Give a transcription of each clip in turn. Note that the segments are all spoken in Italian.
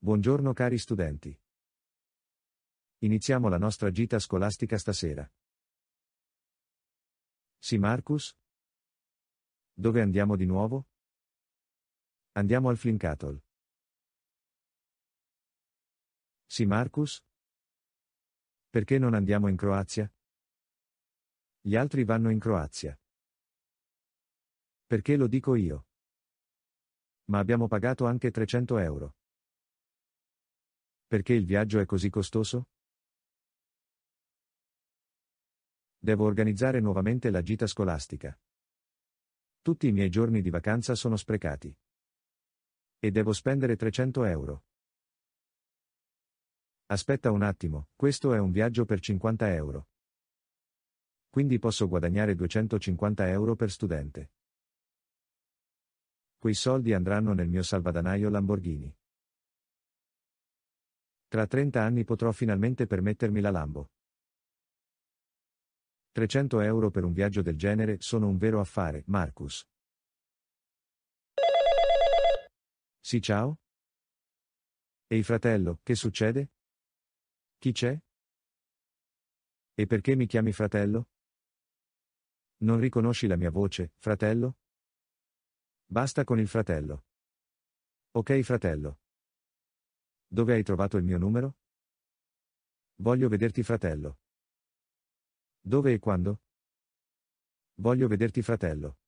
Buongiorno cari studenti. Iniziamo la nostra gita scolastica stasera. Sì Marcus? Dove andiamo di nuovo? Andiamo al Flincatol. Sì Marcus? Perché non andiamo in Croazia? Gli altri vanno in Croazia. Perché lo dico io? Ma abbiamo pagato anche 300 euro. Perché il viaggio è così costoso? Devo organizzare nuovamente la gita scolastica. Tutti i miei giorni di vacanza sono sprecati. E devo spendere 300 euro. Aspetta un attimo, questo è un viaggio per 50 euro. Quindi posso guadagnare 250 euro per studente. Quei soldi andranno nel mio salvadanaio Lamborghini. Tra 30 anni potrò finalmente permettermi la Lambo. 300 euro per un viaggio del genere sono un vero affare, Marcus. Sì, ciao? Ehi fratello, che succede? Chi c'è? E perché mi chiami fratello? Non riconosci la mia voce, fratello? Basta con il fratello. Ok fratello. Dove hai trovato il mio numero? Voglio vederti fratello. Dove e quando? Voglio vederti fratello.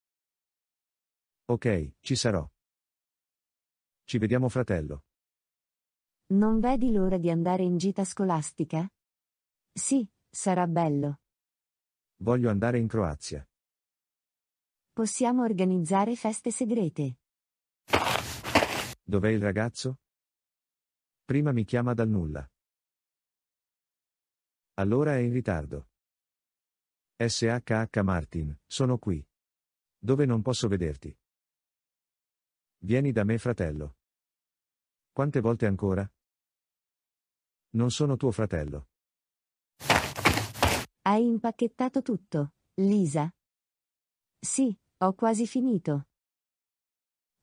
Ok, ci sarò. Ci vediamo fratello. Non vedi l'ora di andare in gita scolastica? Sì, sarà bello. Voglio andare in Croazia. Possiamo organizzare feste segrete. Dov'è il ragazzo? Prima mi chiama dal nulla. Allora è in ritardo. SHH Martin, sono qui. Dove non posso vederti. Vieni da me fratello. Quante volte ancora? Non sono tuo fratello. Hai impacchettato tutto, Lisa? Sì, ho quasi finito.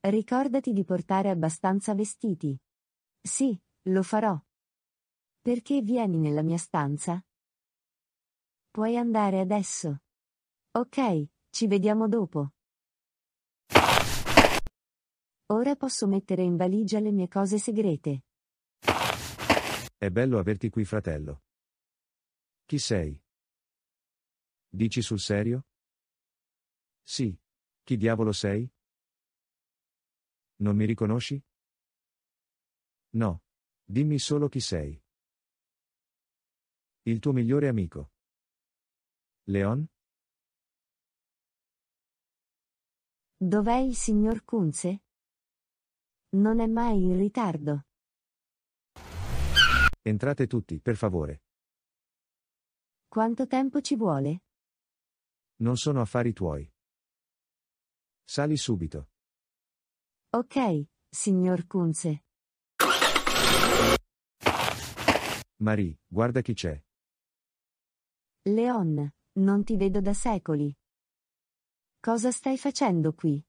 Ricordati di portare abbastanza vestiti. Sì, lo farò. Perché vieni nella mia stanza? Puoi andare adesso. Ok, ci vediamo dopo. Ora posso mettere in valigia le mie cose segrete. È bello averti qui, fratello. Chi sei? Dici sul serio? Sì. Chi diavolo sei? Non mi riconosci? No. Dimmi solo chi sei. Il tuo migliore amico. Leon? Dov'è il signor Kunze? Non è mai in ritardo. Entrate tutti, per favore. Quanto tempo ci vuole? Non sono affari tuoi. Sali subito. Ok, signor Kunze. Marie, guarda chi c'è. Leon, non ti vedo da secoli. Cosa stai facendo qui?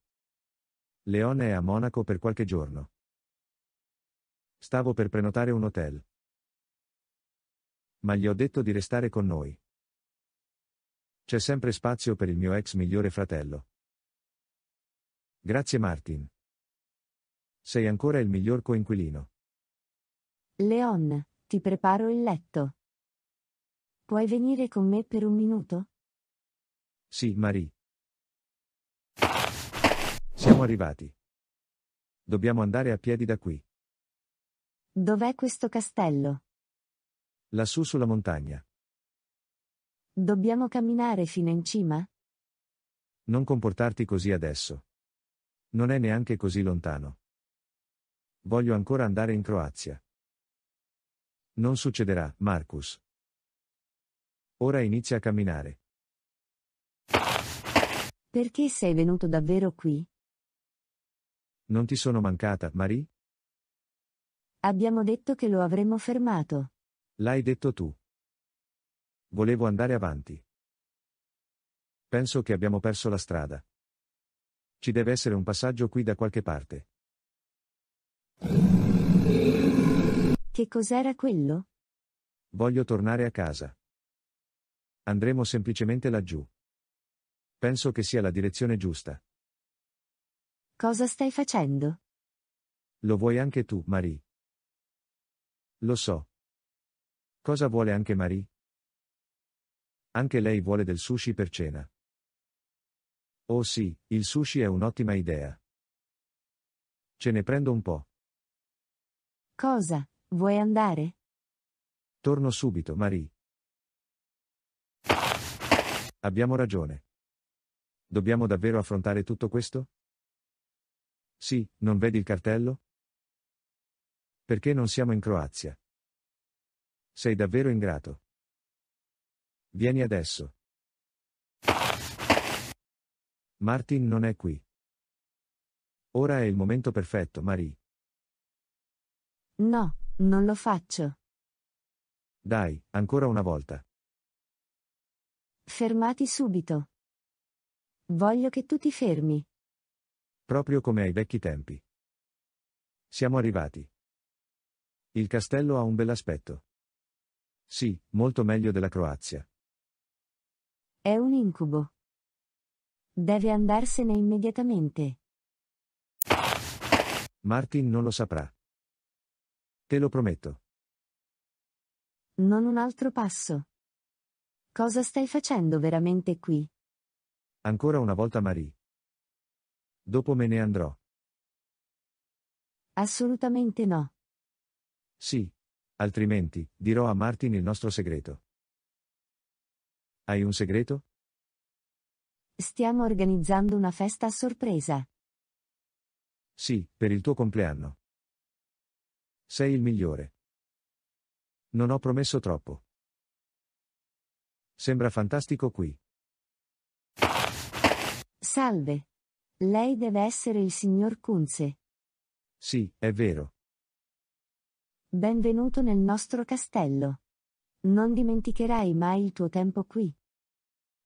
Leon è a Monaco per qualche giorno. Stavo per prenotare un hotel. Ma gli ho detto di restare con noi. C'è sempre spazio per il mio ex migliore fratello. Grazie Martin. Sei ancora il miglior coinquilino. Leon, ti preparo il letto. Puoi venire con me per un minuto? Sì, Marie. Siamo arrivati. Dobbiamo andare a piedi da qui. Dov'è questo castello? Lassù sulla montagna. Dobbiamo camminare fino in cima? Non comportarti così adesso. Non è neanche così lontano. Voglio ancora andare in Croazia. Non succederà, Marcus. Ora inizia a camminare. Perché sei venuto davvero qui? Non ti sono mancata, Marie? Abbiamo detto che lo avremmo fermato. L'hai detto tu. Volevo andare avanti. Penso che abbiamo perso la strada. Ci deve essere un passaggio qui da qualche parte. Che cos'era quello? Voglio tornare a casa. Andremo semplicemente laggiù. Penso che sia la direzione giusta. Cosa stai facendo? Lo vuoi anche tu, Marie? Lo so. Cosa vuole anche Marie? Anche lei vuole del sushi per cena. Oh sì, il sushi è un'ottima idea. Ce ne prendo un po'. Cosa? Vuoi andare? Torno subito, Marie. Abbiamo ragione. Dobbiamo davvero affrontare tutto questo? Sì, non vedi il cartello? Perché non siamo in Croazia? Sei davvero ingrato. Vieni adesso. Martin non è qui. Ora è il momento perfetto, Marie. No, non lo faccio. Dai, ancora una volta. Fermati subito. Voglio che tu ti fermi. Proprio come ai vecchi tempi. Siamo arrivati. Il castello ha un bell'aspetto. Sì, molto meglio della Croazia. È un incubo. Deve andarsene immediatamente. Martin non lo saprà. Te lo prometto. Non un altro passo. Cosa stai facendo veramente qui? Ancora una volta Marie. Dopo me ne andrò. Assolutamente no. Sì. Altrimenti, dirò a Martin il nostro segreto. Hai un segreto? Stiamo organizzando una festa a sorpresa. Sì, per il tuo compleanno. Sei il migliore. Non ho promesso troppo. Sembra fantastico qui. Salve. Lei deve essere il signor Kunze. Sì, è vero. Benvenuto nel nostro castello. Non dimenticherai mai il tuo tempo qui.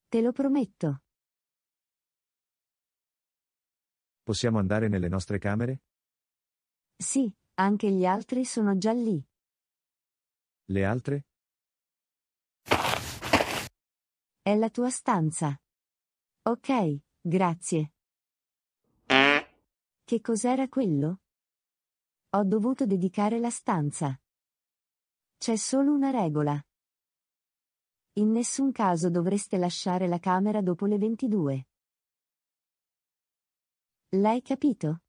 Te lo prometto. Possiamo andare nelle nostre camere? Sì, anche gli altri sono già lì. Le altre? È la tua stanza. Ok, grazie. Che cos'era quello? Ho dovuto dedicare la stanza. C'è solo una regola. In nessun caso dovreste lasciare la camera dopo le 22. L'hai capito?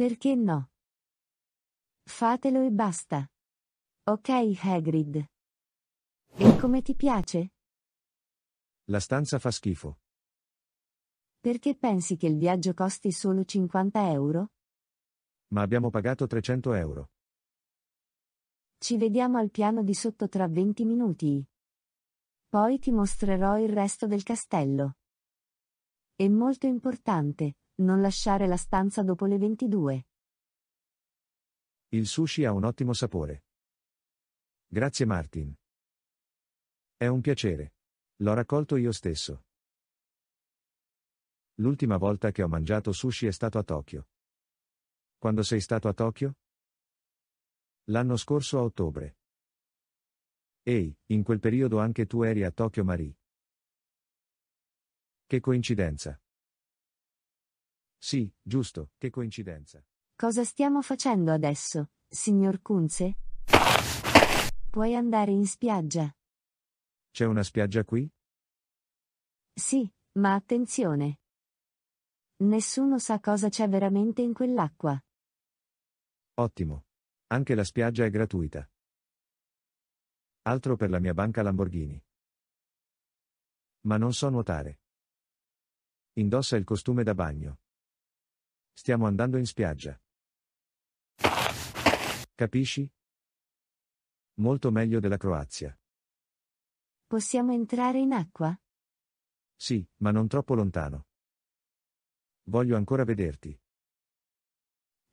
Perché no? Fatelo e basta. Ok Hagrid. E come ti piace? La stanza fa schifo. Perché pensi che il viaggio costi solo 50 euro? Ma abbiamo pagato 300 euro. Ci vediamo al piano di sotto tra 20 minuti. Poi ti mostrerò il resto del castello. È molto importante. Non lasciare la stanza dopo le 22. Il sushi ha un ottimo sapore. Grazie Martin. È un piacere. L'ho raccolto io stesso. L'ultima volta che ho mangiato sushi è stato a Tokyo. Quando sei stato a Tokyo? L'anno scorso a ottobre. Ehi, in quel periodo anche tu eri a Tokyo Marie. Che coincidenza. Sì, giusto, che coincidenza. Cosa stiamo facendo adesso, signor Kunze? Puoi andare in spiaggia. C'è una spiaggia qui? Sì, ma attenzione. Nessuno sa cosa c'è veramente in quell'acqua. Ottimo. Anche la spiaggia è gratuita. Altro per la mia banca Lamborghini. Ma non so nuotare. Indossa il costume da bagno. Stiamo andando in spiaggia. Capisci? Molto meglio della Croazia. Possiamo entrare in acqua? Sì, ma non troppo lontano. Voglio ancora vederti.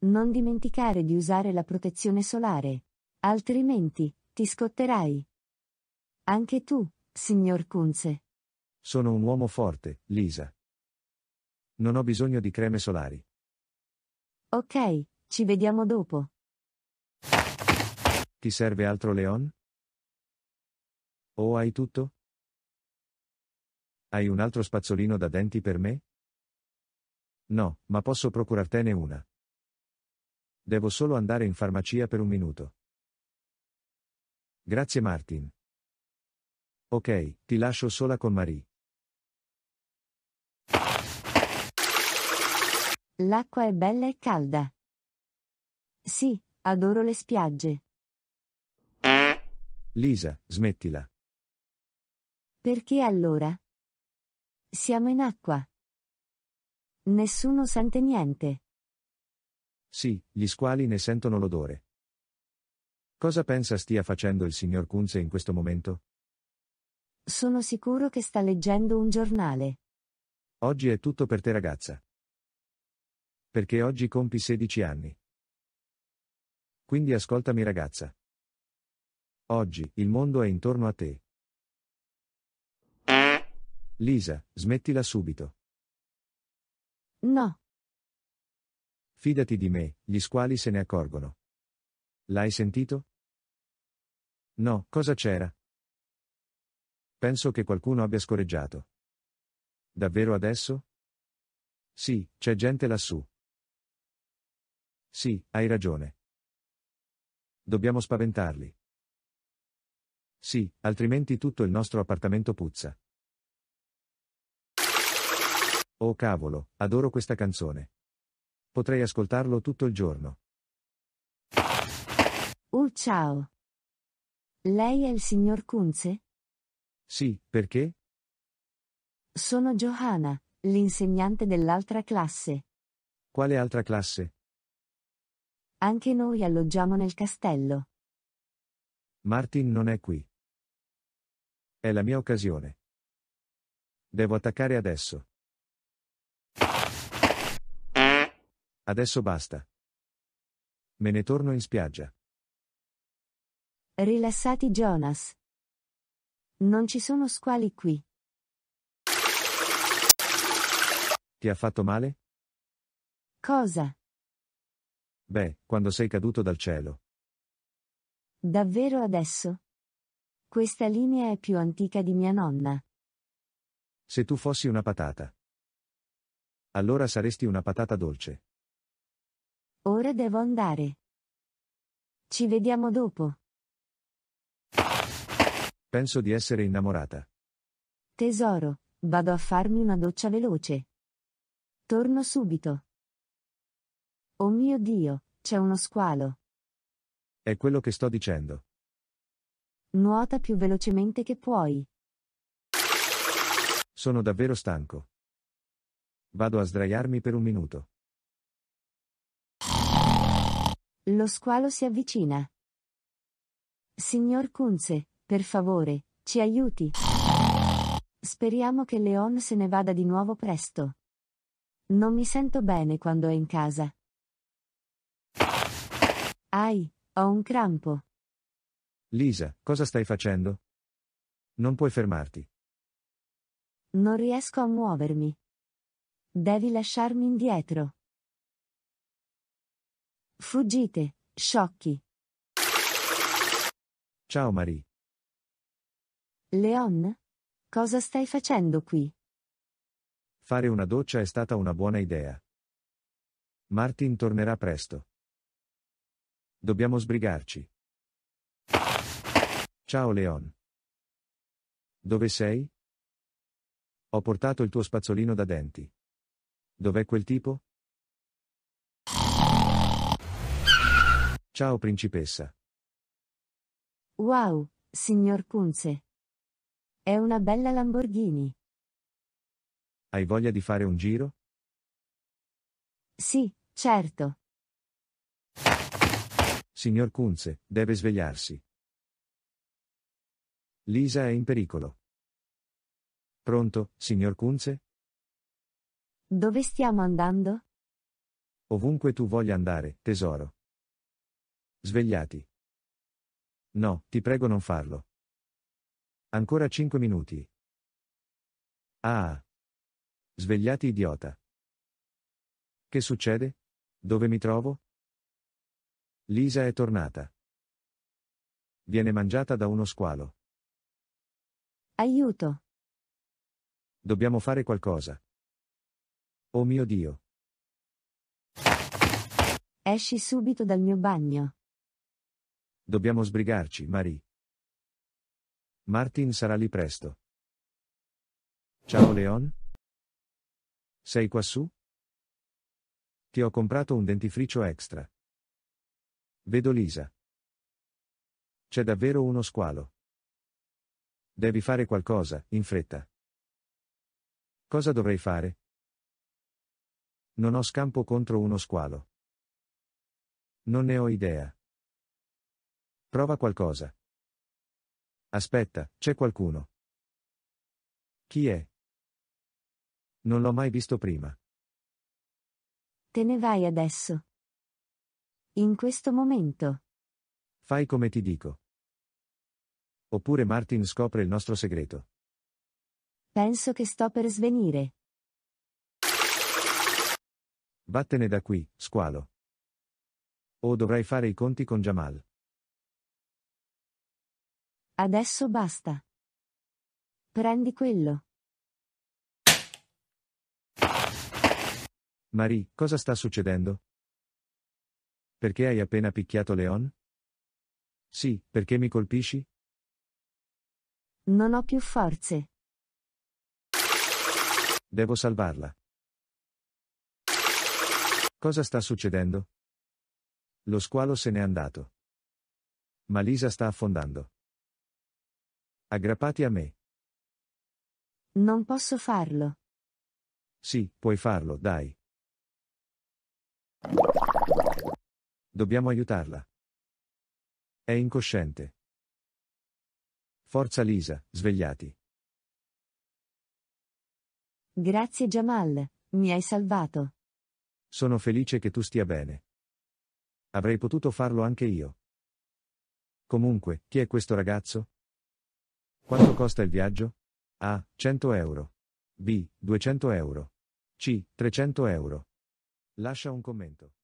Non dimenticare di usare la protezione solare, altrimenti ti scotterai. Anche tu, signor Kunze. Sono un uomo forte, Lisa. Non ho bisogno di creme solari. Ok, ci vediamo dopo. Ti serve altro Leon? O oh, hai tutto? Hai un altro spazzolino da denti per me? No, ma posso procurartene una. Devo solo andare in farmacia per un minuto. Grazie Martin. Ok, ti lascio sola con Marie. L'acqua è bella e calda. Sì, adoro le spiagge. Lisa, smettila. Perché allora? Siamo in acqua. Nessuno sente niente. Sì, gli squali ne sentono l'odore. Cosa pensa stia facendo il signor Kunze in questo momento? Sono sicuro che sta leggendo un giornale. Oggi è tutto per te ragazza. Perché oggi compi 16 anni. Quindi ascoltami ragazza. Oggi, il mondo è intorno a te. Lisa, smettila subito. No. Fidati di me, gli squali se ne accorgono. L'hai sentito? No, cosa c'era? Penso che qualcuno abbia scorreggiato. Davvero adesso? Sì, c'è gente lassù. Sì, hai ragione. Dobbiamo spaventarli. Sì, altrimenti tutto il nostro appartamento puzza. Oh cavolo, adoro questa canzone. Potrei ascoltarlo tutto il giorno. Uh ciao. Lei è il signor Kunze? Sì, perché? Sono Johanna, l'insegnante dell'altra classe. Quale altra classe? Anche noi alloggiamo nel castello. Martin non è qui. È la mia occasione. Devo attaccare adesso. Adesso basta. Me ne torno in spiaggia. Rilassati Jonas. Non ci sono squali qui. Ti ha fatto male? Cosa? Beh, quando sei caduto dal cielo. Davvero adesso? Questa linea è più antica di mia nonna. Se tu fossi una patata. Allora saresti una patata dolce. Ora devo andare. Ci vediamo dopo. Penso di essere innamorata. Tesoro, vado a farmi una doccia veloce. Torno subito. Oh mio Dio, c'è uno squalo. È quello che sto dicendo. Nuota più velocemente che puoi. Sono davvero stanco. Vado a sdraiarmi per un minuto. Lo squalo si avvicina. Signor Kunze, per favore, ci aiuti. Speriamo che Leon se ne vada di nuovo presto. Non mi sento bene quando è in casa. Ai, ho un crampo. Lisa, cosa stai facendo? Non puoi fermarti. Non riesco a muovermi. Devi lasciarmi indietro. Fuggite, sciocchi. Ciao Marie. Leon, cosa stai facendo qui? Fare una doccia è stata una buona idea. Martin tornerà presto. Dobbiamo sbrigarci. Ciao Leon. Dove sei? Ho portato il tuo spazzolino da denti. Dov'è quel tipo? Ciao principessa. Wow, signor Punze. È una bella Lamborghini. Hai voglia di fare un giro? Sì, certo. Signor Kunze, deve svegliarsi. Lisa è in pericolo. Pronto, signor Kunze? Dove stiamo andando? Ovunque tu voglia andare, tesoro. Svegliati. No, ti prego non farlo. Ancora cinque minuti. Ah. Svegliati idiota. Che succede? Dove mi trovo? Lisa è tornata. Viene mangiata da uno squalo. Aiuto. Dobbiamo fare qualcosa. Oh mio Dio. Esci subito dal mio bagno. Dobbiamo sbrigarci, Marie. Martin sarà lì presto. Ciao Leon. Sei quassù? Ti ho comprato un dentifricio extra. Vedo Lisa. C'è davvero uno squalo. Devi fare qualcosa, in fretta. Cosa dovrei fare? Non ho scampo contro uno squalo. Non ne ho idea. Prova qualcosa. Aspetta, c'è qualcuno. Chi è? Non l'ho mai visto prima. Te ne vai adesso. In questo momento. Fai come ti dico. Oppure Martin scopre il nostro segreto. Penso che sto per svenire. Vattene da qui, squalo. O dovrai fare i conti con Jamal. Adesso basta. Prendi quello. Marie, cosa sta succedendo? Perché hai appena picchiato Leon? Sì, perché mi colpisci? Non ho più forze. Devo salvarla. Cosa sta succedendo? Lo squalo se n'è andato. Ma Lisa sta affondando. Aggrappati a me. Non posso farlo. Sì, puoi farlo, dai. Dobbiamo aiutarla. È incosciente. Forza Lisa, svegliati. Grazie Jamal, mi hai salvato. Sono felice che tu stia bene. Avrei potuto farlo anche io. Comunque, chi è questo ragazzo? Quanto costa il viaggio? A. 100 euro. B. 200 euro. C. 300 euro. Lascia un commento.